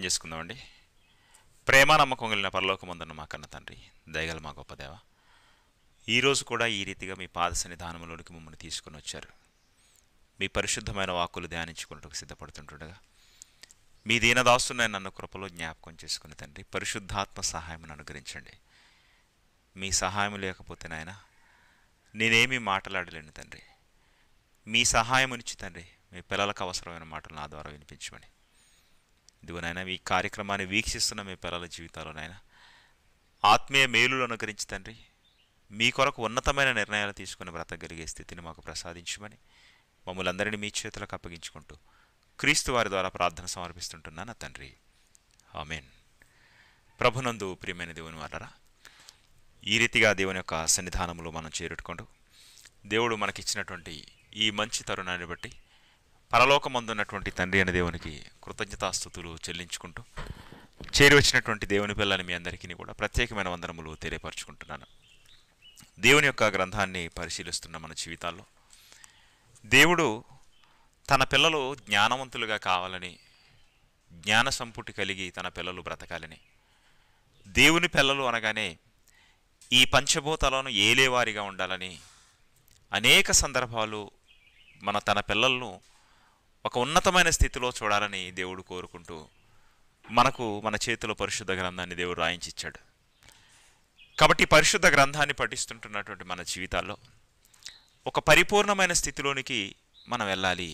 ప్రార్థన చేసుకుందామండి ప్రేమ నమ్మకం కలిగిన ఉందన్న మా కన్న తండ్రి దయగల మా గొప్పదేవ ఈరోజు కూడా ఈ రీతిగా మీ పాద సన్నిధానంలోనికి మమ్మల్ని తీసుకుని వచ్చారు మీ పరిశుద్ధమైన వాక్కులు ధ్యానించుకున్నట్టుకు సిద్ధపడుతుంటుండగా మీ దీనదాస్తున్నాయి నన్ను కృపలో జ్ఞాపకం చేసుకుని తండ్రి పరిశుద్ధాత్మ సహాయం అనుగ్రహించండి మీ సహాయం లేకపోతే నాయన నేనేమీ మాట్లాడలేను తండ్రి మీ సహాయం ఇచ్చి తండ్రి మీ పిల్లలకు అవసరమైన మాటలు నా ద్వారా వినిపించమని ఇదిగో నాయన ఈ కార్యక్రమాన్ని వీక్షిస్తున్న మీ పిల్లల జీవితాలు నాయన ఆత్మీయ మేలులు అనుకరించి తండ్రి మీ కొరకు ఉన్నతమైన నిర్ణయాలు తీసుకుని బ్రతకగలిగే స్థితిని మాకు ప్రసాదించమని మమ్మల్ందరినీ మీ చేతులకు అప్పగించుకుంటూ క్రీస్తు వారి ద్వారా ప్రార్థన సమర్పిస్తుంటున్నాను తండ్రి ఆమెన్ ప్రభునందు ప్రియమైన దేవుని వాడరా ఈ రీతిగా దేవుని యొక్క సన్నిధానంలో మనం చేరుట్టుకుంటూ దేవుడు మనకిచ్చినటువంటి ఈ మంచి తరుణాన్ని బట్టి పరలోకమందున్నటువంటి తండ్రి అనే దేవునికి కృతజ్ఞతాస్థుతులు చెల్లించుకుంటూ వచ్చినటువంటి దేవుని పిల్లని మీ అందరికీ కూడా ప్రత్యేకమైన వందనములు తెలియపరచుకుంటున్నాను దేవుని యొక్క గ్రంథాన్ని పరిశీలిస్తున్న మన జీవితాల్లో దేవుడు తన పిల్లలు జ్ఞానవంతులుగా కావాలని జ్ఞాన సంపుటి కలిగి తన పిల్లలు బ్రతకాలని దేవుని పిల్లలు అనగానే ఈ పంచభూతాలను ఏలేవారిగా ఉండాలని అనేక సందర్భాలు మన తన పిల్లలను ఒక ఉన్నతమైన స్థితిలో చూడాలని దేవుడు కోరుకుంటూ మనకు మన చేతిలో పరిశుద్ధ గ్రంథాన్ని దేవుడు రాయించిచ్చాడు కాబట్టి పరిశుద్ధ గ్రంథాన్ని పఠిస్తుంటున్నటువంటి మన జీవితాల్లో ఒక పరిపూర్ణమైన స్థితిలోనికి మనం వెళ్ళాలి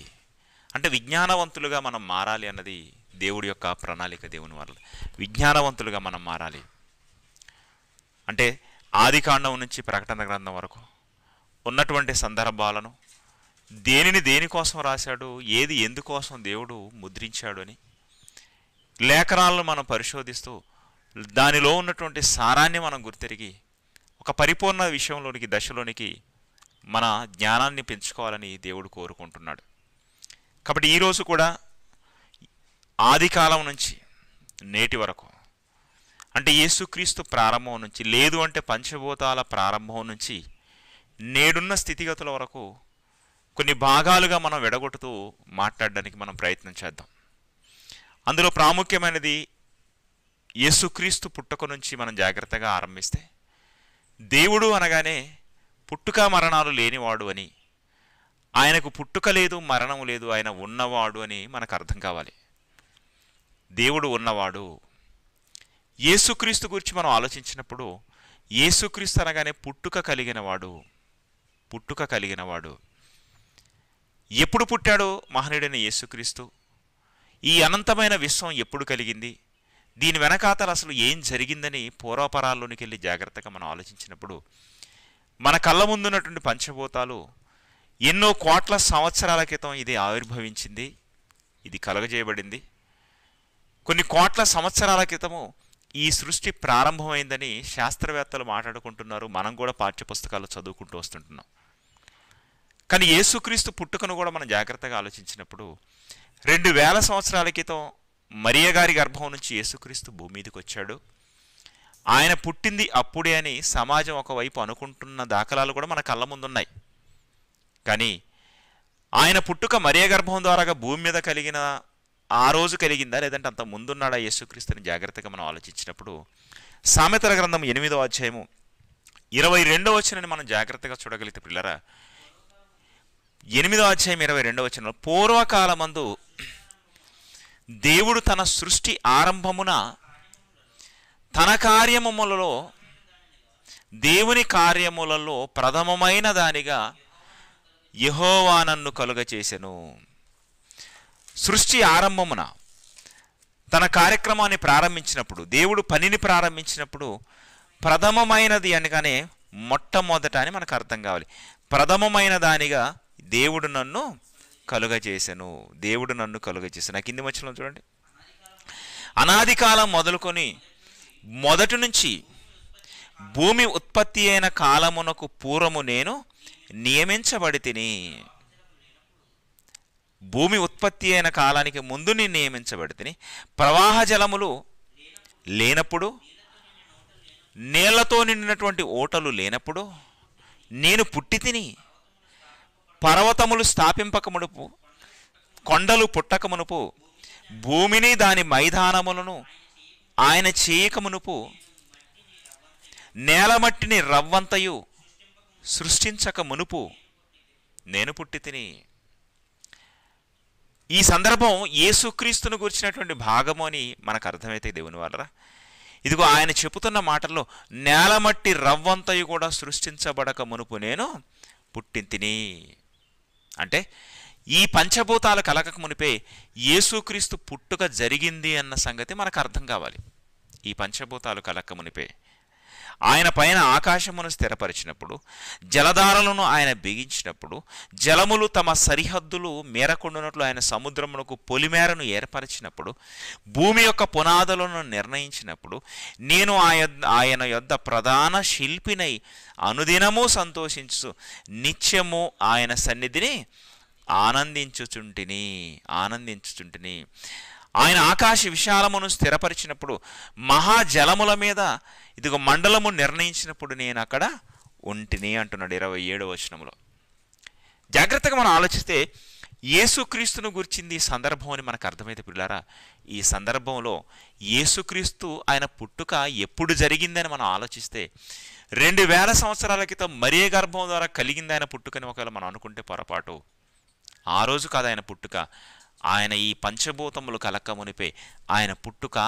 అంటే విజ్ఞానవంతులుగా మనం మారాలి అన్నది దేవుడి యొక్క ప్రణాళిక దేవుని వల్ల విజ్ఞానవంతులుగా మనం మారాలి అంటే ఆదికాండం నుంచి ప్రకటన గ్రంథం వరకు ఉన్నటువంటి సందర్భాలను దేనిని దేనికోసం రాశాడు ఏది ఎందుకోసం దేవుడు ముద్రించాడు అని లేఖనాలను మనం పరిశోధిస్తూ దానిలో ఉన్నటువంటి సారాన్ని మనం గుర్తిరిగి ఒక పరిపూర్ణ విషయంలోనికి దశలోనికి మన జ్ఞానాన్ని పెంచుకోవాలని దేవుడు కోరుకుంటున్నాడు కాబట్టి ఈరోజు కూడా ఆది కాలం నుంచి నేటి వరకు అంటే యేసుక్రీస్తు ప్రారంభం నుంచి లేదు అంటే పంచభూతాల ప్రారంభం నుంచి నేడున్న స్థితిగతుల వరకు కొన్ని భాగాలుగా మనం విడగొట్టుతూ మాట్లాడడానికి మనం ప్రయత్నం చేద్దాం అందులో ప్రాముఖ్యమైనది యేసుక్రీస్తు పుట్టుక నుంచి మనం జాగ్రత్తగా ఆరంభిస్తే దేవుడు అనగానే పుట్టుక మరణాలు లేనివాడు అని ఆయనకు పుట్టుక లేదు మరణం లేదు ఆయన ఉన్నవాడు అని మనకు అర్థం కావాలి దేవుడు ఉన్నవాడు యేసుక్రీస్తు గురించి మనం ఆలోచించినప్పుడు యేసుక్రీస్తు అనగానే పుట్టుక కలిగినవాడు పుట్టుక కలిగినవాడు ఎప్పుడు పుట్టాడో మహనీయుడైన యేసుక్రీస్తు ఈ అనంతమైన విశ్వం ఎప్పుడు కలిగింది దీని వెనకాతలు అసలు ఏం జరిగిందని పూర్వపరాల్లోనికి వెళ్ళి జాగ్రత్తగా మనం ఆలోచించినప్పుడు మన కళ్ళ ముందున్నటువంటి పంచభూతాలు ఎన్నో కోట్ల సంవత్సరాల క్రితం ఇది ఆవిర్భవించింది ఇది కలగజేయబడింది కొన్ని కోట్ల సంవత్సరాల క్రితము ఈ సృష్టి ప్రారంభమైందని శాస్త్రవేత్తలు మాట్లాడుకుంటున్నారు మనం కూడా పాఠ్యపుస్తకాలు చదువుకుంటూ వస్తుంటున్నాం కానీ యేసుక్రీస్తు పుట్టుకను కూడా మనం జాగ్రత్తగా ఆలోచించినప్పుడు రెండు వేల సంవత్సరాల క్రితం మరియ గారి గర్భం నుంచి యేసుక్రీస్తు భూమి మీదకి వచ్చాడు ఆయన పుట్టింది అప్పుడే అని సమాజం ఒకవైపు అనుకుంటున్న దాఖలాలు కూడా మన కళ్ళ ముందున్నాయి కానీ ఆయన పుట్టుక మరియ గర్భం ద్వారా భూమి మీద కలిగిన ఆ రోజు కలిగిందా లేదంటే అంత ముందున్నాడా యేసుక్రీస్తుని జాగ్రత్తగా మనం ఆలోచించినప్పుడు సామెతల గ్రంథం ఎనిమిదో అధ్యాయము ఇరవై రెండో వచ్చినని మనం జాగ్రత్తగా చూడగలిగితే పిల్లరా ఎనిమిదో అధ్యాయం ఇరవై రెండవ చిన్న పూర్వకాలమందు దేవుడు తన సృష్టి ఆరంభమున తన కార్యములలో దేవుని కార్యములలో ప్రథమమైన దానిగా యహోవా నన్ను కలుగచేసెను సృష్టి ఆరంభమున తన కార్యక్రమాన్ని ప్రారంభించినప్పుడు దేవుడు పనిని ప్రారంభించినప్పుడు ప్రథమమైనది అనగానే మొట్టమొదట అని మనకు అర్థం కావాలి ప్రథమమైన దానిగా దేవుడు నన్ను కలుగజేసను దేవుడు నన్ను కలుగజేశాను నా కింది మధ్యలో చూడండి అనాది కాలం మొదలుకొని మొదటి నుంచి భూమి ఉత్పత్తి అయిన కాలమునకు పూర్వము నేను నియమించబడి తిని భూమి ఉత్పత్తి అయిన కాలానికి ముందు నేను నియమించబడి తిని ప్రవాహ జలములు లేనప్పుడు నీళ్లతో నిండినటువంటి ఓటలు లేనప్పుడు నేను పుట్టి తిని పర్వతములు స్థాపింపకమునుపు కొండలు పుట్టకమునుపు భూమిని దాని మైదానములను ఆయన చేయకమునుపు నేలమట్టిని రవ్వంతయు సృష్టించక మునుపు నేను పుట్టి తిని ఈ సందర్భం యేసుక్రీస్తును గురించినటువంటి భాగము అని మనకు అర్థమైతే దేవుని వాళ్ళరా ఇదిగో ఆయన చెబుతున్న మాటల్లో నేలమట్టి రవ్వంతయు కూడా సృష్టించబడక మునుపు నేను పుట్టింతిని అంటే ఈ పంచభూతాలు కలగక మునిపే యేసుక్రీస్తు పుట్టుక జరిగింది అన్న సంగతి మనకు అర్థం కావాలి ఈ పంచభూతాలు కలక మునిపే ఆయన పైన ఆకాశమును స్థిరపరిచినప్పుడు జలధారలను ఆయన బిగించినప్పుడు జలములు తమ సరిహద్దులు మేరకుండునట్లు ఆయన సముద్రమునకు పొలిమేరను ఏర్పరిచినప్పుడు భూమి యొక్క పునాదులను నిర్ణయించినప్పుడు నేను ఆయన యొద్ద ప్రధాన శిల్పినై అనుదినము సంతోషించు నిత్యము ఆయన సన్నిధిని ఆనందించుచుంటిని ఆనందించుచుంటిని ఆయన ఆకాశ విశాలమును స్థిరపరిచినప్పుడు మహాజలముల మీద ఇదిగో మండలము నిర్ణయించినప్పుడు నేను అక్కడ ఒంటిని అంటున్నాడు ఇరవై ఏడు వచనంలో జాగ్రత్తగా మనం ఆలోచిస్తే యేసుక్రీస్తును గురించింది సందర్భం అని మనకు అర్థమైతే పిల్లారా ఈ సందర్భంలో యేసుక్రీస్తు ఆయన పుట్టుక ఎప్పుడు జరిగిందని మనం ఆలోచిస్తే రెండు వేల సంవత్సరాల క్రితం మరే గర్భం ద్వారా కలిగింది ఆయన పుట్టుకని ఒకవేళ మనం అనుకుంటే పొరపాటు ఆ రోజు కాదు ఆయన పుట్టుక ఆయన ఈ పంచభూతములు కలక్క మునిపే ఆయన పుట్టుక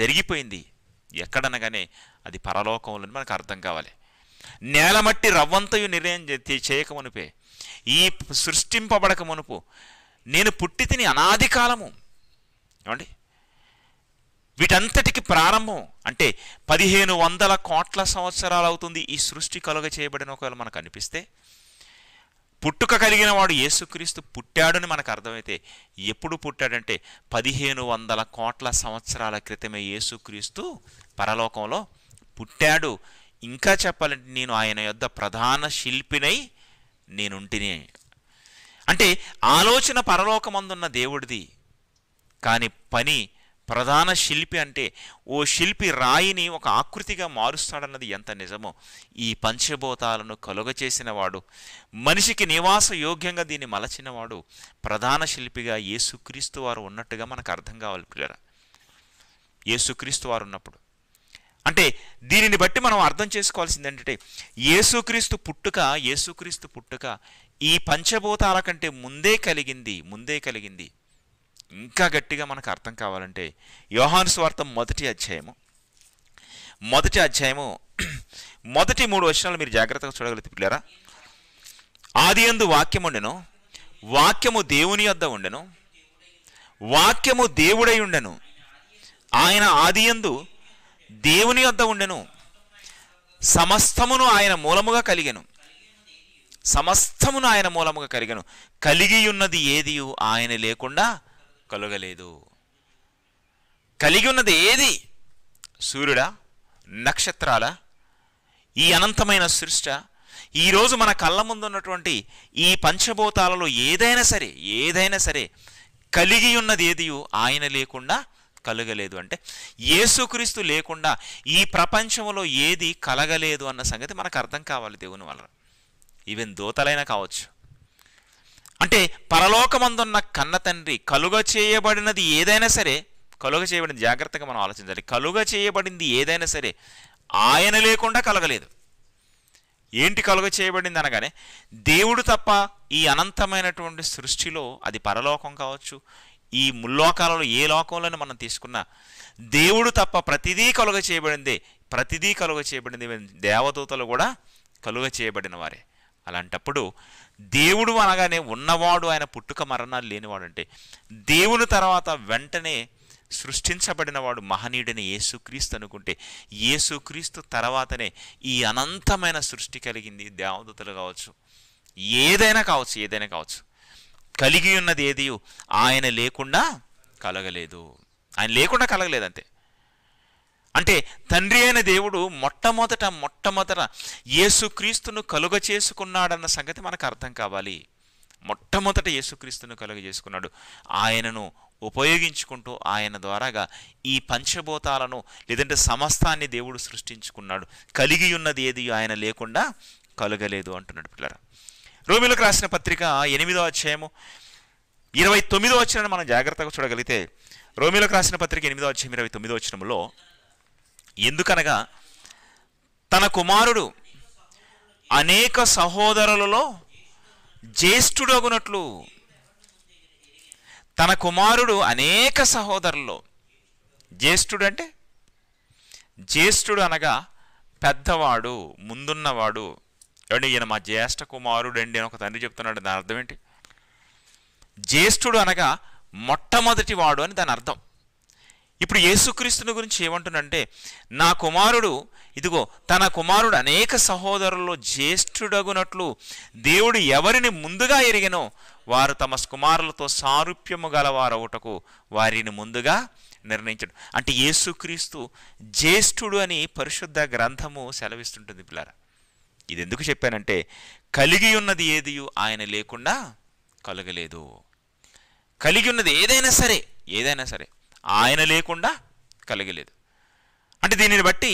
జరిగిపోయింది ఎక్కడనగానే అది పరలోకంలో మనకు అర్థం కావాలి నేలమట్టి రవ్వంతయు నిర్ణయం చేయక ఈ సృష్టింపబడక మునుపు నేను పుట్టి తిని అనాది కాలము ఏమండి వీటంతటికి ప్రారంభం అంటే పదిహేను వందల కోట్ల సంవత్సరాలు అవుతుంది ఈ సృష్టి కలుగ చేయబడిన ఒకవేళ మనకు అనిపిస్తే పుట్టుక కలిగిన వాడు యేసుక్రీస్తు పుట్టాడని మనకు అర్థమైతే ఎప్పుడు పుట్టాడంటే పదిహేను వందల కోట్ల సంవత్సరాల క్రితమే యేసుక్రీస్తు పరలోకంలో పుట్టాడు ఇంకా చెప్పాలంటే నేను ఆయన యొద్ ప్రధాన శిల్పినై నేనుంటిని అంటే ఆలోచన పరలోకమందున్న దేవుడిది కానీ పని ప్రధాన శిల్పి అంటే ఓ శిల్పి రాయిని ఒక ఆకృతిగా మారుస్తాడన్నది ఎంత నిజమో ఈ పంచభూతాలను కలుగ చేసినవాడు మనిషికి నివాస యోగ్యంగా దీన్ని మలచినవాడు ప్రధాన శిల్పిగా యేసుక్రీస్తు వారు ఉన్నట్టుగా మనకు అర్థం కావాలి పిల్లరా యేసుక్రీస్తు వారు ఉన్నప్పుడు అంటే దీనిని బట్టి మనం అర్థం చేసుకోవాల్సింది ఏంటంటే యేసుక్రీస్తు పుట్టుక యేసుక్రీస్తు పుట్టుక ఈ పంచభూతాల కంటే ముందే కలిగింది ముందే కలిగింది ఇంకా గట్టిగా మనకు అర్థం కావాలంటే యోహాను స్వార్థం మొదటి అధ్యాయము మొదటి అధ్యాయము మొదటి మూడు వచనాలు మీరు జాగ్రత్తగా చూడగలిగితే పిల్లరా ఆది ఎందు వాక్యం ఉండెను వాక్యము దేవుని యొద్ద ఉండెను వాక్యము దేవుడై ఉండెను ఆయన ఆది ఎందు దేవుని యొద్ద ఉండెను సమస్తమును ఆయన మూలముగా కలిగెను సమస్తమును ఆయన మూలముగా కలిగెను కలిగి ఉన్నది ఏది ఆయన లేకుండా కలుగలేదు కలిగి ఉన్నది ఏది సూర్యుడా నక్షత్రాల ఈ అనంతమైన సృష్ట ఈరోజు మన కళ్ళ ముందున్నటువంటి ఈ పంచభూతాలలో ఏదైనా సరే ఏదైనా సరే కలిగి ఉన్నది ఏదియు ఆయన లేకుండా కలగలేదు అంటే ఏసుక్రీస్తు లేకుండా ఈ ప్రపంచంలో ఏది కలగలేదు అన్న సంగతి మనకు అర్థం కావాలి దేవుని వల్ల ఈవెన్ దోతలైనా కావచ్చు అంటే పరలోకమందున్న కన్న తండ్రి కలుగ చేయబడినది ఏదైనా సరే కలుగ చేయబడిన జాగ్రత్తగా మనం ఆలోచించాలి కలుగ చేయబడింది ఏదైనా సరే ఆయన లేకుండా కలగలేదు ఏంటి కలుగ చేయబడింది అనగానే దేవుడు తప్ప ఈ అనంతమైనటువంటి సృష్టిలో అది పరలోకం కావచ్చు ఈ ముల్లోకాలలో ఏ లోకంలోనే మనం తీసుకున్నా దేవుడు తప్ప ప్రతిదీ కలుగ చేయబడింది ప్రతిదీ కలుగ చేయబడింది దేవదూతలు కూడా కలుగ చేయబడిన వారే అలాంటప్పుడు దేవుడు అనగానే ఉన్నవాడు ఆయన పుట్టుక మరణాలు లేనివాడు అంటే దేవుని తర్వాత వెంటనే సృష్టించబడినవాడు మహనీయుడైన యేసుక్రీస్తు అనుకుంటే యేసుక్రీస్తు తర్వాతనే ఈ అనంతమైన సృష్టి కలిగింది దేవదతలు కావచ్చు ఏదైనా కావచ్చు ఏదైనా కావచ్చు కలిగి ఉన్నది ఏది ఆయన లేకుండా కలగలేదు ఆయన లేకుండా కలగలేదు అంతే అంటే తండ్రి అయిన దేవుడు మొట్టమొదట మొట్టమొదట యేసుక్రీస్తును కలుగ చేసుకున్నాడన్న సంగతి మనకు అర్థం కావాలి మొట్టమొదట యేసుక్రీస్తును కలుగ చేసుకున్నాడు ఆయనను ఉపయోగించుకుంటూ ఆయన ద్వారాగా ఈ పంచభూతాలను లేదంటే సమస్తాన్ని దేవుడు సృష్టించుకున్నాడు కలిగి ఉన్నది ఏది ఆయన లేకుండా కలగలేదు అంటున్నాడు పిల్లరా రోమిలకు రాసిన పత్రిక ఎనిమిదో అధ్యాయము ఇరవై తొమ్మిదో వచ్చినాన్ని మనం జాగ్రత్తగా చూడగలిగితే రోమిలకు రాసిన పత్రిక ఎనిమిదో అధ్యాయం ఇరవై తొమ్మిదో వచ్చినంలో ఎందుకనగా తన కుమారుడు అనేక సహోదరులలో జ్యేష్ఠుడగునట్లు తన కుమారుడు అనేక సహోదరుల్లో జ్యేష్ఠుడు అంటే జ్యేష్ఠుడు అనగా పెద్దవాడు ముందున్నవాడు ఏమంటే ఈయన మా జ్యేష్ఠ కుమారుడు అండి అని ఒక తండ్రి చెప్తున్నాడు దాని అర్థం ఏంటి జ్యేష్ఠుడు అనగా మొట్టమొదటివాడు అని దాని అర్థం ఇప్పుడు యేసుక్రీస్తుని గురించి ఏమంటుందంటే నా కుమారుడు ఇదిగో తన కుమారుడు అనేక సహోదరుల్లో జ్యేష్ఠుడగునట్లు దేవుడు ఎవరిని ముందుగా ఎరిగినో వారు తమ కుమారులతో సారూప్యము గలవారవుటకు వారిని ముందుగా నిర్ణయించడు అంటే యేసుక్రీస్తు జ్యేష్ఠుడు అని పరిశుద్ధ గ్రంథము సెలవిస్తుంటుంది పిల్లర ఇది ఎందుకు చెప్పానంటే కలిగి ఉన్నది ఏదియు ఆయన లేకుండా కలగలేదు కలిగి ఉన్నది ఏదైనా సరే ఏదైనా సరే ఆయన లేకుండా కలిగలేదు అంటే దీనిని బట్టి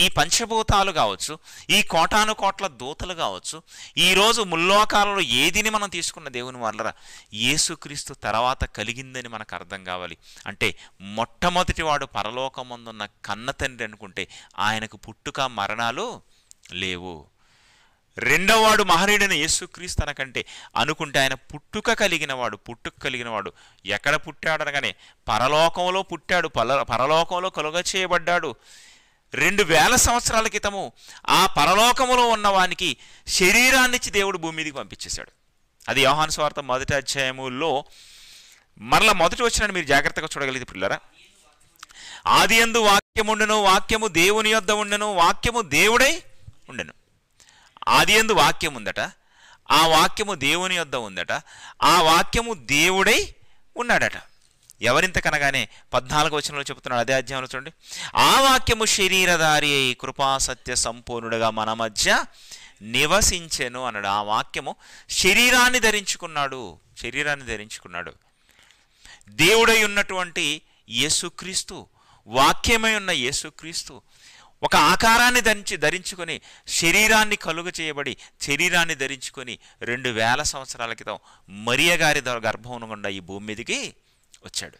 ఈ పంచభూతాలు కావచ్చు ఈ కోటాను కోట్ల దూతలు కావచ్చు ఈరోజు ముల్లోకాలలో ఏదిని మనం తీసుకున్న దేవుని వల్ల యేసుక్రీస్తు తర్వాత కలిగిందని మనకు అర్థం కావాలి అంటే మొట్టమొదటి వాడు పరలోకమందున్న కన్న తండ్రి అనుకుంటే ఆయనకు పుట్టుక మరణాలు లేవు రెండవవాడు మహనీయుడైన యేసుక్రీస్తు తనకంటే అనుకుంటే ఆయన పుట్టుక కలిగినవాడు పుట్టుక కలిగినవాడు ఎక్కడ పుట్టాడనగానే పరలోకంలో పుట్టాడు పల పరలోకంలో కలుగ చేయబడ్డాడు రెండు వేల సంవత్సరాల క్రితము ఆ పరలోకములో ఉన్నవానికి శరీరాన్నిచ్చి దేవుడు భూమి మీదకి పంపించేశాడు అది యోహాన్ స్వార్థ మొదటి అధ్యాయములో మరలా మొదటి వచ్చిన మీరు జాగ్రత్తగా చూడగలిగితే పిల్లరా ఆది ఎందు వాక్యముండెను వాక్యము దేవుని యొద్ద ఉండెను వాక్యము దేవుడై ఉండెను ఆది ఎందు వాక్యం ఉందట ఆ వాక్యము దేవుని యొద్ద ఉందట ఆ వాక్యము దేవుడై ఉన్నాడట ఎవరింతకనగానే పద్నాలుగు వచనంలో చెబుతున్నాడు అదే అధ్యాయంలో చూడండి ఆ వాక్యము శరీరధారి అయి కృపాసత్య సంపూర్ణుడుగా మన మధ్య నివసించెను అన్నాడు ఆ వాక్యము శరీరాన్ని ధరించుకున్నాడు శరీరాన్ని ధరించుకున్నాడు దేవుడై ఉన్నటువంటి యేసుక్రీస్తు వాక్యమై ఉన్న యేసుక్రీస్తు ఒక ఆకారాన్ని ధరించి ధరించుకొని శరీరాన్ని కలుగ చేయబడి శరీరాన్ని ధరించుకొని రెండు వేల సంవత్సరాల క్రితం మరియగారి గారి గర్భం గుండా ఈ భూమి మీదకి వచ్చాడు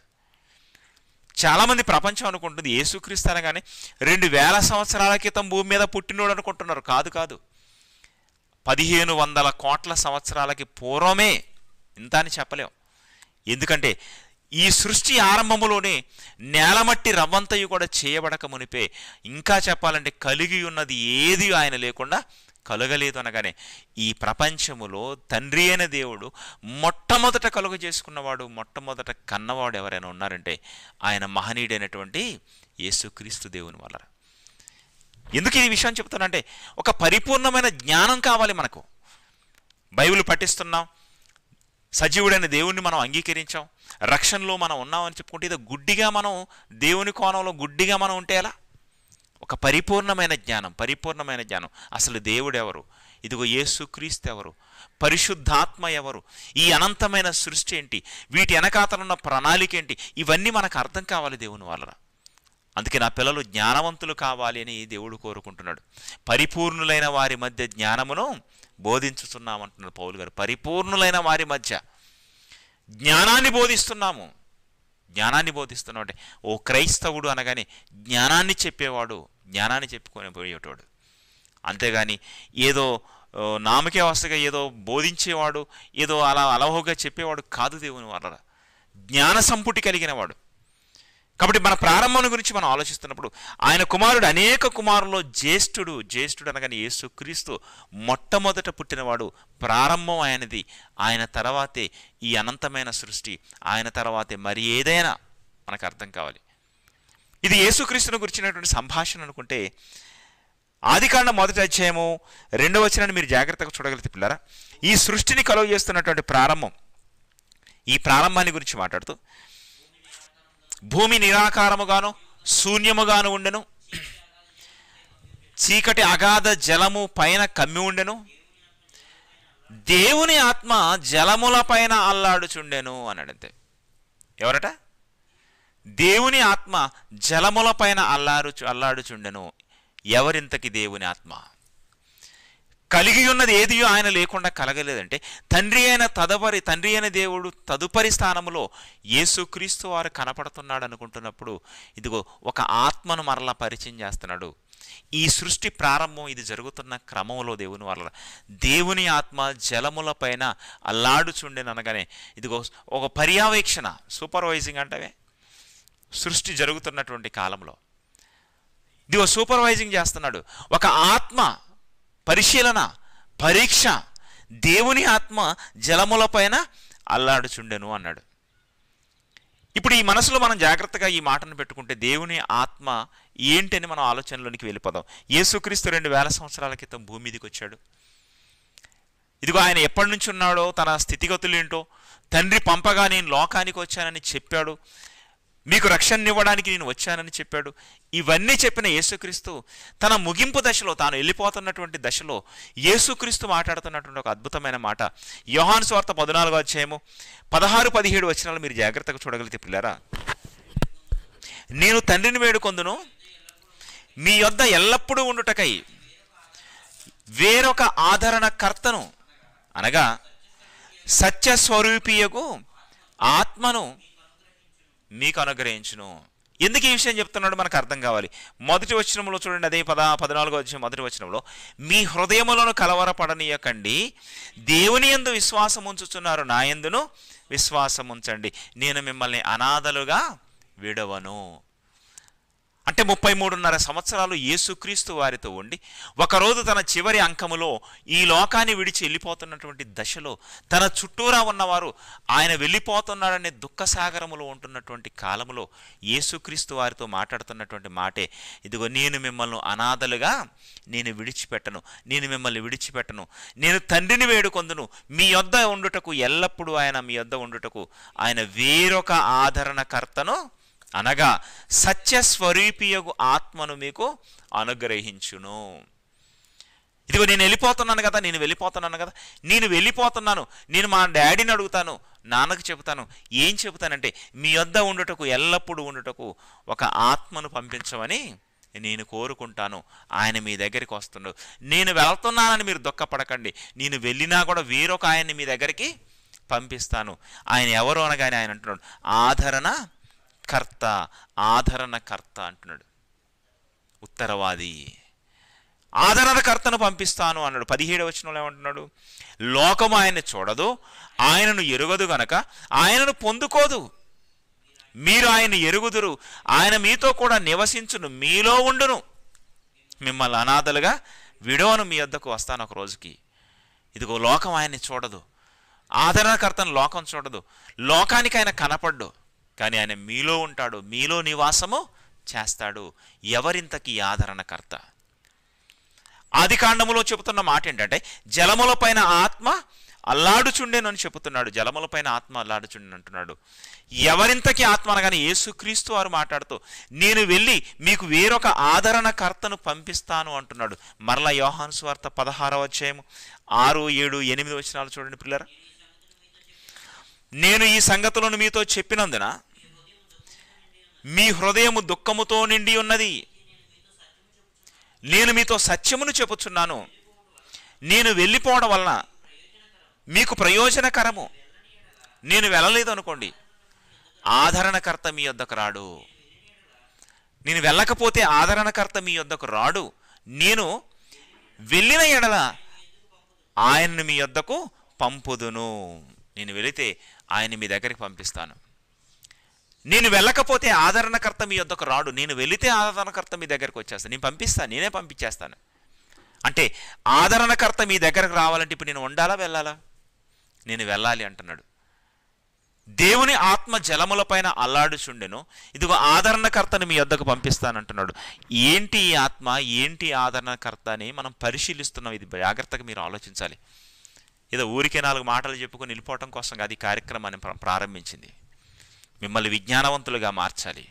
చాలామంది ప్రపంచం అనుకుంటుంది ఏసుక్రీస్తు అనగానే రెండు వేల సంవత్సరాల క్రితం భూమి మీద పుట్టినోడు అనుకుంటున్నారు కాదు కాదు పదిహేను వందల కోట్ల సంవత్సరాలకి పూర్వమే ఇంత అని చెప్పలేం ఎందుకంటే ఈ సృష్టి ఆరంభములోనే నేలమట్టి రవ్వంతయు కూడా చేయబడక మునిపే ఇంకా చెప్పాలంటే కలిగి ఉన్నది ఏది ఆయన లేకుండా కలగలేదు అనగానే ఈ ప్రపంచములో తండ్రి అయిన దేవుడు మొట్టమొదట కలుగ చేసుకున్నవాడు మొట్టమొదట కన్నవాడు ఎవరైనా ఉన్నారంటే ఆయన మహనీయుడైనటువంటి యేసుక్రీస్తు దేవుని వల్ల ఎందుకు ఈ విషయం చెప్తానంటే ఒక పరిపూర్ణమైన జ్ఞానం కావాలి మనకు బైబిల్ పఠిస్తున్నాం సజీవుడైన దేవుణ్ణి మనం అంగీకరించాం రక్షణలో మనం ఉన్నామని చెప్పుకుంటే ఇదో గుడ్డిగా మనం దేవుని కోణంలో గుడ్డిగా మనం ఉంటే ఎలా ఒక పరిపూర్ణమైన జ్ఞానం పరిపూర్ణమైన జ్ఞానం అసలు దేవుడు ఎవరు ఇదిగో యేసు ఎవరు పరిశుద్ధాత్మ ఎవరు ఈ అనంతమైన సృష్టి ఏంటి వీటి వెనకాతలున్న ప్రణాళిక ఏంటి ఇవన్నీ మనకు అర్థం కావాలి దేవుని వాళ్ళరా అందుకే నా పిల్లలు జ్ఞానవంతులు కావాలి అని దేవుడు కోరుకుంటున్నాడు పరిపూర్ణులైన వారి మధ్య జ్ఞానమును బోధించుతున్నామంటున్నాడు పౌలు గారు పరిపూర్ణులైన వారి మధ్య జ్ఞానాన్ని బోధిస్తున్నాము జ్ఞానాన్ని బోధిస్తున్నాం అంటే ఓ క్రైస్తవుడు అనగానే జ్ఞానాన్ని చెప్పేవాడు జ్ఞానాన్ని చెప్పుకొని పోయేటోడు అంతేగాని ఏదో నామకే వస్తగా ఏదో బోధించేవాడు ఏదో అలా అలహోగా చెప్పేవాడు కాదు దేవుని వల్ల జ్ఞాన సంపుటి కలిగిన వాడు కాబట్టి మన ప్రారంభం గురించి మనం ఆలోచిస్తున్నప్పుడు ఆయన కుమారుడు అనేక కుమారుల్లో జ్యేష్ఠుడు జ్యేష్ఠుడు అనగానే యేసు క్రీస్తు మొట్టమొదట పుట్టినవాడు ప్రారంభం ఆయనది ఆయన తర్వాతే ఈ అనంతమైన సృష్టి ఆయన తర్వాతే మరి ఏదైనా మనకు అర్థం కావాలి ఇది యేసుక్రీస్తును గురించినటువంటి సంభాషణ అనుకుంటే ఆదికాండ మొదటి అధ్యాయము రెండవ వచ్చినాన్ని మీరు జాగ్రత్తగా చూడగలిగితే పిల్లరా ఈ సృష్టిని కలువ చేస్తున్నటువంటి ప్రారంభం ఈ ప్రారంభాన్ని గురించి మాట్లాడుతూ భూమి నిరాకారముగాను శూన్యముగాను ఉండెను చీకటి అగాధ జలము పైన కమ్మి ఉండెను దేవుని ఆత్మ జలముల పైన అల్లాడుచుండెను అని అడిగితే ఎవరట దేవుని ఆత్మ జలముల పైన అల్లారు అల్లాడుచుండెను ఎవరింతకి దేవుని ఆత్మ కలిగి ఉన్నది ఏదియో ఆయన లేకుండా కలగలేదంటే తండ్రి అయిన తదుపరి తండ్రి అయిన దేవుడు తదుపరి స్థానంలో యేసుక్రీస్తు వారు కనపడుతున్నాడు అనుకుంటున్నప్పుడు ఇదిగో ఒక ఆత్మను మరలా పరిచయం చేస్తున్నాడు ఈ సృష్టి ప్రారంభం ఇది జరుగుతున్న క్రమంలో దేవుని వల్ల దేవుని ఆత్మ జలముల పైన అల్లాడుచుండెనగానే ఇదిగో ఒక పర్యవేక్షణ సూపర్వైజింగ్ అంటవే సృష్టి జరుగుతున్నటువంటి కాలంలో ఇదిగో సూపర్వైజింగ్ చేస్తున్నాడు ఒక ఆత్మ పరిశీలన పరీక్ష దేవుని ఆత్మ జలములపైన అల్లాడుచుండెను అన్నాడు ఇప్పుడు ఈ మనసులో మనం జాగ్రత్తగా ఈ మాటను పెట్టుకుంటే దేవుని ఆత్మ ఏంటని మనం ఆలోచనలోనికి వెళ్ళిపోదాం యేసుక్రీస్తు రెండు వేల సంవత్సరాల క్రితం భూమి మీదకి వచ్చాడు ఇదిగో ఆయన ఎప్పటి నుంచి ఉన్నాడో తన స్థితిగతులు ఏంటో తండ్రి పంపగా నేను లోకానికి వచ్చానని చెప్పాడు మీకు ఇవ్వడానికి నేను వచ్చానని చెప్పాడు ఇవన్నీ చెప్పిన యేసుక్రీస్తు తన ముగింపు దశలో తాను వెళ్ళిపోతున్నటువంటి దశలో యేసుక్రీస్తు మాట్లాడుతున్నటువంటి ఒక అద్భుతమైన మాట యోహాన్ స్వార్థ పద్నాలుగో అధ్యాయము పదహారు పదిహేడు వచ్చినాలు మీరు జాగ్రత్తగా చూడగలిగితే పిల్లరా నేను తండ్రిని వేడుకొందును మీ యొద్ద ఎల్లప్పుడూ ఉండుటకై వేరొక ఆదరణకర్తను అనగా సత్యస్వరూపీయకు ఆత్మను మీకు అనుగ్రహించును ఎందుకు ఈ విషయం చెప్తున్నాడు మనకు అర్థం కావాలి మొదటి వచనంలో చూడండి అదే పద పద్నాలుగో వచ్చిన మొదటి వచనంలో మీ హృదయములను కలవరపడనీయకండి దేవుని ఎందు విశ్వాసం ఉంచుతున్నారు నా ఎందును విశ్వాసం ఉంచండి నేను మిమ్మల్ని అనాథలుగా విడవను అంటే ముప్పై మూడున్నర సంవత్సరాలు యేసుక్రీస్తు వారితో ఉండి ఒకరోజు తన చివరి అంకములో ఈ లోకాన్ని విడిచి వెళ్ళిపోతున్నటువంటి దశలో తన చుట్టూరా ఉన్నవారు ఆయన వెళ్ళిపోతున్నాడనే దుఃఖసాగరములో ఉంటున్నటువంటి కాలంలో యేసుక్రీస్తు వారితో మాట్లాడుతున్నటువంటి మాటే ఇదిగో నేను మిమ్మల్ని అనాథలుగా నేను విడిచిపెట్టను నేను మిమ్మల్ని విడిచిపెట్టను నేను తండ్రిని వేడుకొందును మీ యొద్ద ఉండుటకు ఎల్లప్పుడూ ఆయన మీ యొద్ద ఉండుటకు ఆయన వేరొక ఆదరణకర్తను అనగా సత్యస్వరూపియగు ఆత్మను మీకు అనుగ్రహించును ఇదిగో నేను వెళ్ళిపోతున్నాను కదా నేను వెళ్ళిపోతున్నాను కదా నేను వెళ్ళిపోతున్నాను నేను మా డాడీని అడుగుతాను నాన్నకు చెబుతాను ఏం చెబుతానంటే మీ వద్ద ఉండుటకు ఎల్లప్పుడూ ఉండుటకు ఒక ఆత్మను పంపించమని నేను కోరుకుంటాను ఆయన మీ దగ్గరికి వస్తుండు నేను వెళ్తున్నానని మీరు దుఃఖపడకండి నేను వెళ్ళినా కూడా వేరొక ఆయన్ని మీ దగ్గరికి పంపిస్తాను ఆయన ఎవరు అనగానే ఆయన అంటున్నాడు ఆదరణ కర్త ఆదరణకర్త అంటున్నాడు ఉత్తరవాది ఆదరణకర్తను పంపిస్తాను అన్నాడు పదిహేడు వచనంలో ఏమంటున్నాడు లోకం ఆయన్ని చూడదు ఆయనను ఎరుగదు గనక ఆయనను పొందుకోదు మీరు ఆయన ఎరుగుదురు ఆయన మీతో కూడా నివసించును మీలో ఉండును మిమ్మల్ని అనాథలుగా విడవను మీ వద్దకు వస్తాను ఒక రోజుకి ఇదిగో లోకం ఆయన్ని చూడదు ఆదరణకర్తను లోకం చూడదు లోకానికి ఆయన కనపడ్డు కానీ ఆయన మీలో ఉంటాడు మీలో నివాసము చేస్తాడు ఎవరింతకి ఆదరణకర్త ఆది కాండములో చెబుతున్న మాట ఏంటంటే జలములపైన ఆత్మ అల్లాడుచుండేనని చెబుతున్నాడు జలములపైన ఆత్మ అల్లాడుచుండేని అంటున్నాడు ఎవరింతకి ఆత్మ అనగానే యేసుక్రీస్తు వారు మాట్లాడుతూ నేను వెళ్ళి మీకు వేరొక ఆదరణకర్తను పంపిస్తాను అంటున్నాడు మరలా యోహాను వార్త పదహారవ అధ్యాయము ఆరు ఏడు ఎనిమిది వచ్చినాలు చూడండి పిల్లరా నేను ఈ సంగతులను మీతో చెప్పినందున మీ హృదయము దుఃఖముతో నిండి ఉన్నది నేను మీతో సత్యమును చెబుతున్నాను నేను వెళ్ళిపోవడం వలన మీకు ప్రయోజనకరము నేను వెళ్ళలేదు అనుకోండి ఆదరణకర్త మీ వద్దకు రాడు నేను వెళ్ళకపోతే ఆదరణకర్త మీ వద్దకు రాడు నేను వెళ్ళిన ఎడల ఆయన్ని మీ వద్దకు పంపుదును నేను వెళితే ఆయన మీ దగ్గరికి పంపిస్తాను నేను వెళ్ళకపోతే ఆదరణకర్త మీ వద్దకు రాడు నేను వెళితే ఆదరణకర్త మీ దగ్గరకు వచ్చేస్తాను నేను పంపిస్తాను నేనే పంపించేస్తాను అంటే ఆదరణకర్త మీ దగ్గరకు రావాలంటే ఇప్పుడు నేను ఉండాలా వెళ్ళాలా నేను వెళ్ళాలి అంటున్నాడు దేవుని ఆత్మ జలములపైన అల్లాడుచుండెను ఇదిగో ఆదరణకర్తను మీ వద్దకు పంపిస్తానంటున్నాడు ఏంటి ఈ ఆత్మ ఏంటి ఆదరణకర్త అని మనం పరిశీలిస్తున్నాం ఇది జాగ్రత్తగా మీరు ఆలోచించాలి ఏదో ఊరికే నాలుగు మాటలు చెప్పుకొని వెళ్ళిపోవటం కోసం ఈ కార్యక్రమాన్ని ప్రారంభించింది మిమ్మల్ని విజ్ఞానవంతులుగా మార్చాలి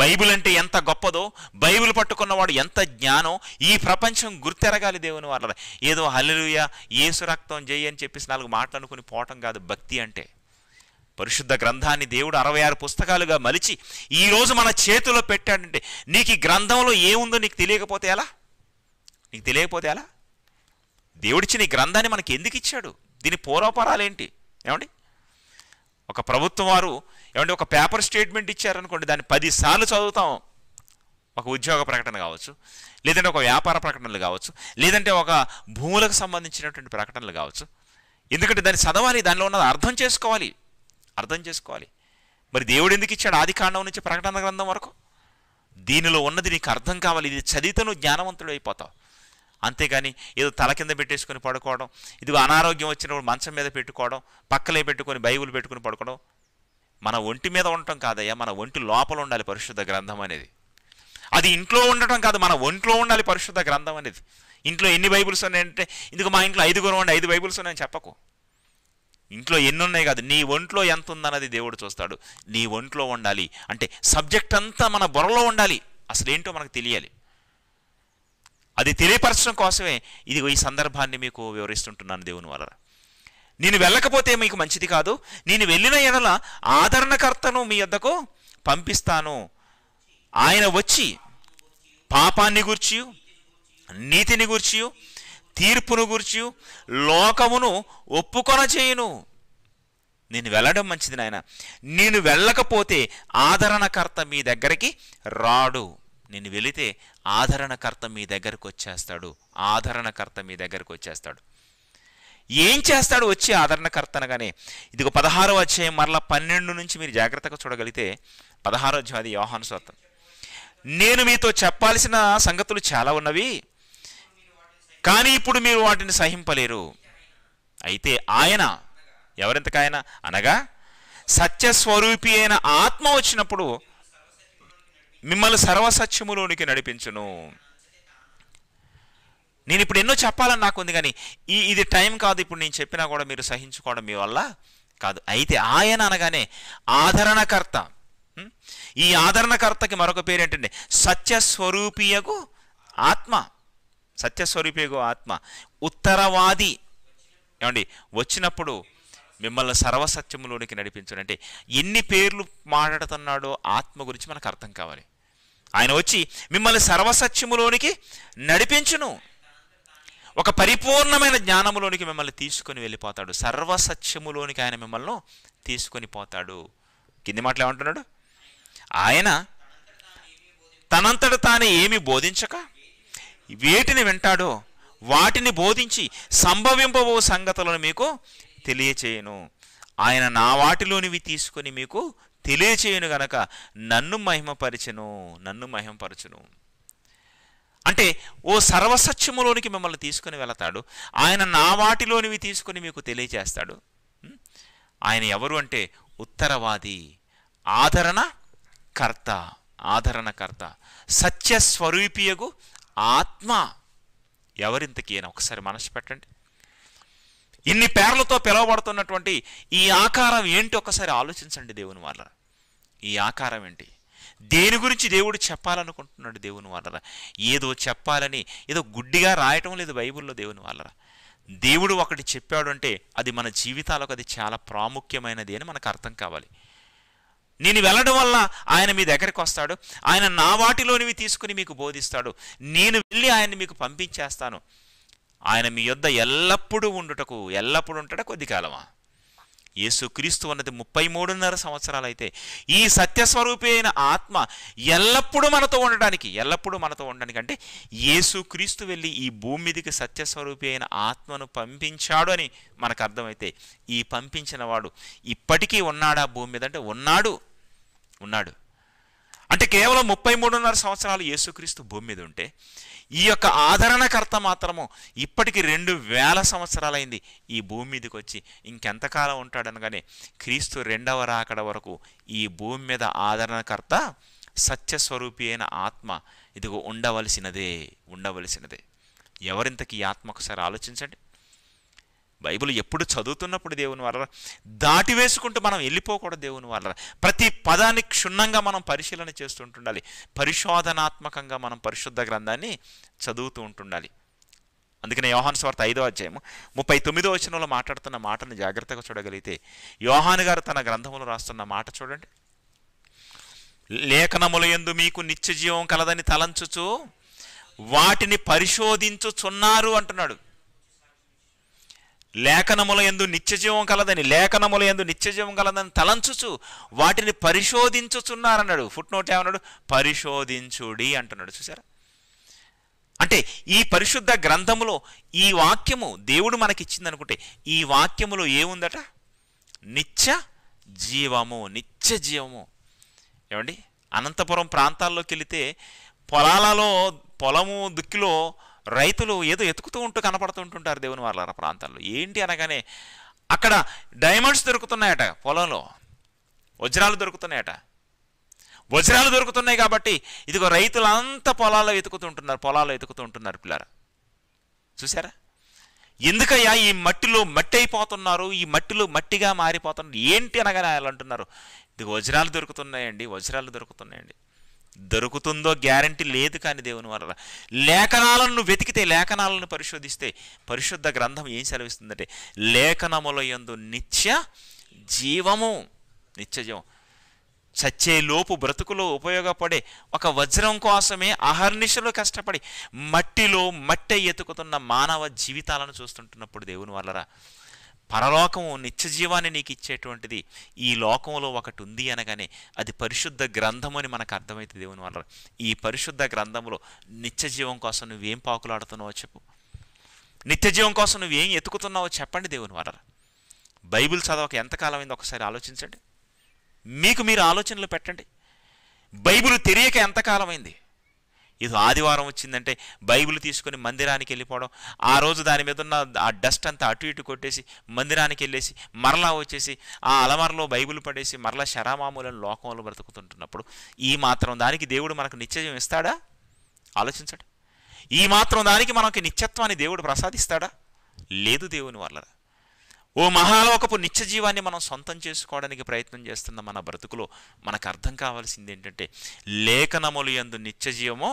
బైబిల్ అంటే ఎంత గొప్పదో బైబిల్ పట్టుకున్నవాడు ఎంత జ్ఞానం ఈ ప్రపంచం గుర్తెరగాలి దేవుని వాళ్ళ ఏదో హలలుయ ఏసు రక్తం జయ అని చెప్పేసి నాలుగు మాటలు అనుకుని పోవటం కాదు భక్తి అంటే పరిశుద్ధ గ్రంథాన్ని దేవుడు అరవై ఆరు పుస్తకాలుగా మలిచి ఈరోజు మన చేతిలో పెట్టాడంటే నీకు ఈ గ్రంథంలో ఏముందో నీకు తెలియకపోతే ఎలా నీకు తెలియకపోతే ఎలా దేవుడిచ్చిన ఈ గ్రంథాన్ని మనకి ఎందుకు ఇచ్చాడు దీని పూర్వపరాలేంటి ఏమండి ఒక ప్రభుత్వం వారు ఏమండి ఒక పేపర్ స్టేట్మెంట్ ఇచ్చారనుకోండి దాన్ని పదిసార్లు చదువుతాం ఒక ఉద్యోగ ప్రకటన కావచ్చు లేదంటే ఒక వ్యాపార ప్రకటనలు కావచ్చు లేదంటే ఒక భూములకు సంబంధించినటువంటి ప్రకటనలు కావచ్చు ఎందుకంటే దాన్ని చదవాలి దానిలో ఉన్నది అర్థం చేసుకోవాలి అర్థం చేసుకోవాలి మరి దేవుడు ఎందుకు ఇచ్చాడు ఆది కాండం నుంచి ప్రకటన గ్రంథం వరకు దీనిలో ఉన్నది నీకు అర్థం కావాలి ఇది చదివితే నువ్వు జ్ఞానవంతుడు అయిపోతావు అంతేగాని ఏదో తల కింద పెట్టేసుకొని పడుకోవడం ఇదిగో అనారోగ్యం వచ్చినప్పుడు మంచం మీద పెట్టుకోవడం పక్కలే పెట్టుకొని బైబుల్ పెట్టుకుని పడుకోవడం మన ఒంటి మీద ఉండటం కాదయ్యా మన ఒంటి లోపల ఉండాలి పరిశుద్ధ గ్రంథం అనేది అది ఇంట్లో ఉండటం కాదు మన ఒంట్లో ఉండాలి పరిశుద్ధ గ్రంథం అనేది ఇంట్లో ఎన్ని బైబుల్స్ ఉన్నాయంటే ఇందుకు మా ఇంట్లో ఐదుగురు ఉండి ఐదు బైబుల్స్ ఉన్నాయని చెప్పకు ఇంట్లో ఎన్ని ఉన్నాయి కాదు నీ ఒంట్లో ఎంత ఉందన్నది దేవుడు చూస్తాడు నీ ఒంట్లో ఉండాలి అంటే సబ్జెక్ట్ అంతా మన బుర్రలో ఉండాలి అసలు ఏంటో మనకు తెలియాలి అది తెలియపరచడం కోసమే ఇది ఈ సందర్భాన్ని మీకు వివరిస్తుంటున్నాను దేవుని వలన నేను వెళ్ళకపోతే మీకు మంచిది కాదు నేను వెళ్ళిన ఎడల ఆదరణకర్తను మీ వద్దకు పంపిస్తాను ఆయన వచ్చి పాపాన్ని గూర్చి నీతిని గూర్చి తీర్పును గూర్చి లోకమును ఒప్పుకొన చేయును నేను వెళ్ళడం మంచిది నాయన నేను వెళ్ళకపోతే ఆదరణకర్త మీ దగ్గరికి రాడు నేను వెళితే ఆదరణకర్త మీ దగ్గరకు వచ్చేస్తాడు ఆదరణకర్త మీ దగ్గరకు వచ్చేస్తాడు ఏం చేస్తాడు వచ్చి ఆదరణకర్త అనగానే ఇదిగో పదహారో అధ్యాయం మరలా పన్నెండు నుంచి మీరు జాగ్రత్తగా చూడగలిగితే పదహారో అధ్యాయం అది యోహాను స్వార్థం నేను మీతో చెప్పాల్సిన సంగతులు చాలా ఉన్నవి కానీ ఇప్పుడు మీరు వాటిని సహింపలేరు అయితే ఆయన ఎవరెంతకాయన అనగా సత్యస్వరూపి అయిన ఆత్మ వచ్చినప్పుడు మిమ్మల్ని సర్వసత్యములోనికి నడిపించును నేను ఇప్పుడు ఎన్నో చెప్పాలని నాకు ఉంది కానీ ఈ ఇది టైం కాదు ఇప్పుడు నేను చెప్పినా కూడా మీరు సహించుకోవడం మీ వల్ల కాదు అయితే ఆయన అనగానే ఆదరణకర్త ఈ ఆదరణకర్తకి మరొక పేరు ఏంటంటే సత్యస్వరూపీయకు ఆత్మ సత్యస్వరూపీయకు ఆత్మ ఉత్తరవాది ఏమండి వచ్చినప్పుడు మిమ్మల్ని సర్వసత్యములోనికి నడిపించడం అంటే ఎన్ని పేర్లు మాట్లాడుతున్నాడో ఆత్మ గురించి మనకు అర్థం కావాలి ఆయన వచ్చి మిమ్మల్ని సర్వసత్యములోనికి నడిపించును ఒక పరిపూర్ణమైన జ్ఞానములోనికి మిమ్మల్ని తీసుకొని వెళ్ళిపోతాడు సర్వసత్యములోనికి ఆయన మిమ్మల్ని తీసుకొని పోతాడు కింది మాటలు ఏమంటున్నాడు ఆయన తనంతట తానే ఏమి బోధించక వేటిని వింటాడో వాటిని బోధించి సంభవింపబో సంగతులను మీకు తెలియచేయను ఆయన నా వాటిలోనివి తీసుకొని మీకు తెలియచేయును గనక నన్ను మహిమపరచును నన్ను మహిమపరచును అంటే ఓ సర్వసత్యములోనికి మిమ్మల్ని తీసుకుని వెళతాడు ఆయన నా వాటిలోనివి తీసుకుని మీకు తెలియచేస్తాడు ఆయన ఎవరు అంటే ఉత్తరవాది ఆదరణ కర్త ఆదరణకర్త సత్యస్వరూపియగు ఆత్మ ఎవరింతకీ అని ఒకసారి మనసు పెట్టండి ఇన్ని పేర్లతో పిలువబడుతున్నటువంటి ఈ ఆకారం ఏంటి ఒకసారి ఆలోచించండి దేవుని వాళ్ళ ఈ ఆకారం ఏంటి దేని గురించి దేవుడు చెప్పాలనుకుంటున్నాడు దేవుని వాళ్ళరా ఏదో చెప్పాలని ఏదో గుడ్డిగా రాయటం లేదు బైబుల్లో దేవుని వాళ్ళరా దేవుడు ఒకటి చెప్పాడు అంటే అది మన జీవితాలకు అది చాలా ప్రాముఖ్యమైనది అని మనకు అర్థం కావాలి నేను వెళ్ళడం వల్ల ఆయన మీ దగ్గరికి వస్తాడు ఆయన నా వాటిలోనివి తీసుకుని మీకు బోధిస్తాడు నేను వెళ్ళి ఆయన్ని మీకు పంపించేస్తాను ఆయన మీ యొద్ద ఎల్లప్పుడూ ఉండుటకు ఎల్లప్పుడు ఉంటాడా కొద్ది కాలమా యేసుక్రీస్తు ఉన్నది ముప్పై మూడున్నర సంవత్సరాలైతే ఈ సత్యస్వరూపి అయిన ఆత్మ ఎల్లప్పుడూ మనతో ఉండడానికి ఎల్లప్పుడూ మనతో ఉండడానికి అంటే యేసుక్రీస్తు వెళ్ళి ఈ భూమి మీదకి సత్యస్వరూపి అయిన ఆత్మను పంపించాడు అని మనకు అర్థమైతే ఈ పంపించిన వాడు ఇప్పటికీ ఉన్నాడా భూమి మీద అంటే ఉన్నాడు ఉన్నాడు అంటే కేవలం ముప్పై మూడున్నర సంవత్సరాలు యేసుక్రీస్తు భూమి మీద ఉంటే ఈ యొక్క ఆదరణకర్త మాత్రము ఇప్పటికి రెండు వేల సంవత్సరాలైంది ఈ భూమి మీదకి వచ్చి ఇంకెంతకాలం ఉంటాడనగానే క్రీస్తు రెండవ రాకడ వరకు ఈ భూమి మీద ఆదరణకర్త సత్యస్వరూపి అయిన ఆత్మ ఇదిగో ఉండవలసినదే ఉండవలసినదే ఎవరింతకి ఈ ఆత్మ ఒకసారి ఆలోచించండి బైబిల్ ఎప్పుడు చదువుతున్నప్పుడు దేవుని దాటి వేసుకుంటూ మనం వెళ్ళిపోకూడదు దేవుని వల్ల ప్రతి పదాన్ని క్షుణ్ణంగా మనం పరిశీలన చేస్తూ ఉంటుండాలి పరిశోధనాత్మకంగా మనం పరిశుద్ధ గ్రంథాన్ని చదువుతూ ఉంటుండాలి అందుకనే యోహాన్ స్వార్థ ఐదో అధ్యాయము ముప్పై తొమ్మిదో వచనంలో మాట్లాడుతున్న మాటను జాగ్రత్తగా చూడగలిగితే యోహాన్ గారు తన గ్రంథంలో రాస్తున్న మాట చూడండి లేఖనముల ఎందు మీకు నిత్య జీవం కలదని తలంచుచు వాటిని పరిశోధించుచున్నారు అంటున్నాడు లేఖనముల ఎందు నిత్యజీవం కలదని లేఖనముల ఎందు నిత్యజీవం కలదని తలంచుచు వాటిని పరిశోధించుచున్నారన్నాడు ఫుట్ నోట్ ఏమన్నాడు పరిశోధించుడి అంటున్నాడు చూసారా అంటే ఈ పరిశుద్ధ గ్రంథములో ఈ వాక్యము దేవుడు మనకిచ్చింది అనుకుంటే ఈ వాక్యములో ఏముందట నిత్య జీవము నిత్య జీవము ఏమండి అనంతపురం ప్రాంతాల్లోకి వెళితే పొలాలలో పొలము దుక్కిలో రైతులు ఏదో ఎతుకుతూ ఉంటూ కనపడుతుంటుంటారు దేవుని వాళ్ళ ప్రాంతాల్లో ఏంటి అనగానే అక్కడ డైమండ్స్ దొరుకుతున్నాయట పొలంలో వజ్రాలు దొరుకుతున్నాయట వజ్రాలు దొరుకుతున్నాయి కాబట్టి ఇదిగో రైతులంతా పొలాల్లో వెతుకుతుంటున్నారు పొలాల్లో వెతుకుతుంటున్నారు పిల్లరా చూసారా ఎందుకయ్యా ఈ మట్టిలో మట్టి అయిపోతున్నారు ఈ మట్టిలో మట్టిగా మారిపోతున్నారు ఏంటి అనగానే అంటున్నారు ఇది వజ్రాలు దొరుకుతున్నాయండి వజ్రాలు దొరుకుతున్నాయండి దొరుకుతుందో గ్యారంటీ లేదు కానీ దేవుని వల్ల లేఖనాలను వెతికితే లేఖనాలను పరిశోధిస్తే పరిశుద్ధ గ్రంథం ఏం సెలవిస్తుందంటే లేఖనముల యందు నిత్య జీవము నిత్య జీవం చచ్చేలోపు బ్రతుకులో ఉపయోగపడే ఒక వజ్రం కోసమే అహర్నిశలో కష్టపడి మట్టిలో మట్టె ఎతుకుతున్న మానవ జీవితాలను చూస్తుంటున్నప్పుడు దేవుని వల్లరా పరలోకము నిత్య జీవాన్ని నీకు ఇచ్చేటువంటిది ఈ లోకంలో ఒకటి ఉంది అనగానే అది పరిశుద్ధ గ్రంథము అని మనకు అర్థమైతే దేవుని వల్ల ఈ పరిశుద్ధ గ్రంథంలో నిత్య జీవం కోసం నువ్వేం పాకులాడుతున్నావో చెప్పు నిత్య జీవం కోసం నువ్వేం ఎత్తుకుతున్నావో చెప్పండి దేవుని వల్ల బైబిల్ చదవక ఎంతకాలం అయిందో ఒకసారి ఆలోచించండి మీకు మీరు ఆలోచనలు పెట్టండి బైబిల్ తెలియక ఎంతకాలం అయింది ఇది ఆదివారం వచ్చిందంటే బైబిల్ తీసుకొని మందిరానికి వెళ్ళిపోవడం ఆ రోజు దాని మీద ఉన్న ఆ డస్ట్ అంతా అటు ఇటు కొట్టేసి మందిరానికి వెళ్ళేసి మరలా వచ్చేసి ఆ అలమరలో బైబిల్ పడేసి మరలా శరామామూలను లోకంలో బ్రతుకుతుంటున్నప్పుడు ఈ మాత్రం దానికి దేవుడు మనకు నిశ్చయం ఇస్తాడా ఆలోచించడు ఈ మాత్రం దానికి మనకి నిత్యత్వాన్ని దేవుడు ప్రసాదిస్తాడా లేదు దేవుని వల్ల ఓ మహాలోకపు నిత్య జీవాన్ని మనం సొంతం చేసుకోవడానికి ప్రయత్నం చేస్తున్న మన బ్రతుకులో మనకు అర్థం కావాల్సింది ఏంటంటే లేఖనములు ఎందు నిత్య జీవము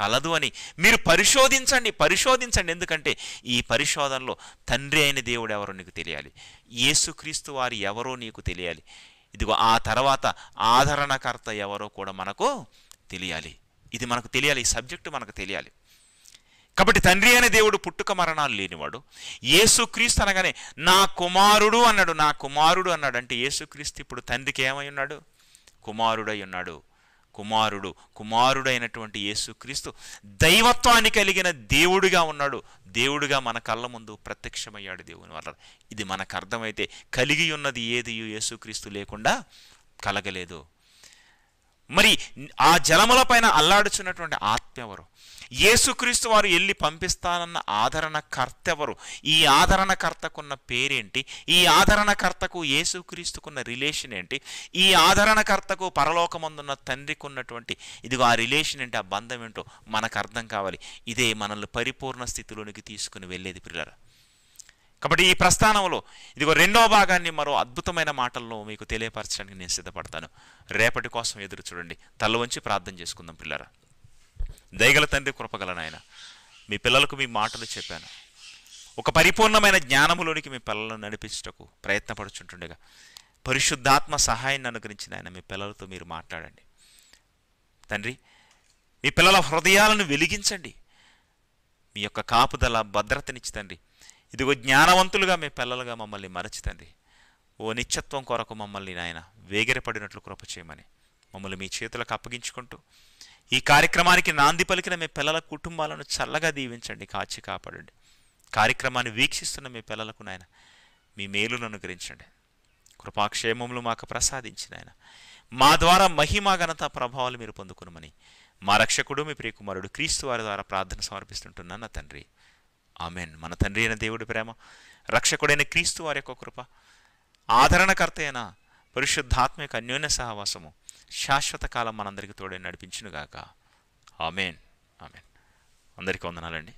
కలదు అని మీరు పరిశోధించండి పరిశోధించండి ఎందుకంటే ఈ పరిశోధనలో తండ్రి అయిన దేవుడు ఎవరో నీకు తెలియాలి ఏసుక్రీస్తు వారు ఎవరో నీకు తెలియాలి ఇదిగో ఆ తర్వాత ఆదరణకర్త ఎవరో కూడా మనకు తెలియాలి ఇది మనకు తెలియాలి ఈ సబ్జెక్టు మనకు తెలియాలి కాబట్టి తండ్రి అనే దేవుడు పుట్టుక మరణాలు లేనివాడు ఏసుక్రీస్తు అనగానే నా కుమారుడు అన్నాడు నా కుమారుడు అన్నాడు అంటే ఏసుక్రీస్తు ఇప్పుడు తండ్రికి ఏమై ఉన్నాడు కుమారుడై ఉన్నాడు కుమారుడు కుమారుడైనటువంటి యేసుక్రీస్తు దైవత్వాన్ని కలిగిన దేవుడిగా ఉన్నాడు దేవుడిగా మన కళ్ళ ముందు ప్రత్యక్షమయ్యాడు దేవుని వల్ల ఇది మనకు అర్థమైతే కలిగి ఉన్నది ఏది యేసుక్రీస్తు లేకుండా కలగలేదు మరి ఆ జలముల పైన అల్లాడుచున్నటువంటి ఆత్మ ఎవరు యేసుక్రీస్తు వారు వెళ్ళి పంపిస్తానన్న ఆదరణకర్త ఎవరు ఈ ఆదరణకర్తకున్న పేరేంటి ఈ ఆదరణకర్తకు యేసుక్రీస్తుకున్న రిలేషన్ ఏంటి ఈ ఆదరణకర్తకు పరలోకమందున్న తండ్రికి ఉన్నటువంటి ఇదిగో ఆ రిలేషన్ ఏంటి ఆ బంధం ఏంటో మనకు అర్థం కావాలి ఇదే మనల్ని పరిపూర్ణ స్థితిలోనికి తీసుకుని వెళ్ళేది పిల్లలు కాబట్టి ఈ ప్రస్థానంలో ఇదిగో రెండో భాగాన్ని మరో అద్భుతమైన మాటల్లో మీకు తెలియపరచడానికి నేను సిద్ధపడతాను రేపటి కోసం ఎదురు చూడండి తల వంచి ప్రార్థన చేసుకుందాం పిల్లరా దయగల తండ్రి కృపగల నాయన మీ పిల్లలకు మీ మాటలు చెప్పాను ఒక పరిపూర్ణమైన జ్ఞానములోనికి మీ పిల్లలను నడిపించటకు ప్రయత్నపడుచుంటుండగా పరిశుద్ధాత్మ సహాయాన్ని అనుగ్రహించిన ఆయన మీ పిల్లలతో మీరు మాట్లాడండి తండ్రి మీ పిల్లల హృదయాలను వెలిగించండి మీ యొక్క కాపుదల భద్రతనిచ్చి తండ్రి ఇదిగో జ్ఞానవంతులుగా మీ పిల్లలుగా మమ్మల్ని మరచితండి ఓ నిత్యత్వం కొరకు మమ్మల్ని నాయన వేగిరపడినట్లు కృప చేయమని మమ్మల్ని మీ చేతులకు అప్పగించుకుంటూ ఈ కార్యక్రమానికి నాంది పలికిన మీ పిల్లల కుటుంబాలను చల్లగా దీవించండి కాచి కాపాడండి కార్యక్రమాన్ని వీక్షిస్తున్న మీ పిల్లలకు నాయన మీ మేలును అనుగ్రహించండి కృపాక్షేమములు మాకు ప్రసాదించిన ఆయన మా ద్వారా మహిమా ఘనత ప్రభావాలు మీరు పొందుకునమని మా రక్షకుడు మీ ప్రియకుమారుడు క్రీస్తు వారి ద్వారా ప్రార్థన సమర్పిస్తుంటున్నాను తండ్రి ఆమెన్ మన తండ్రి అయిన దేవుడి ప్రేమ రక్షకుడైన క్రీస్తు వారి యొక్క కృప ఆదరణకర్త అయిన పరిశుద్ధాత్మ యొక్క అన్యోన్య సహవాసము శాశ్వత కాలం మనందరికీ తోడే నడిపించునుగాక ఆమెన్ ఆమెన్ అందరికీ వందనాలండి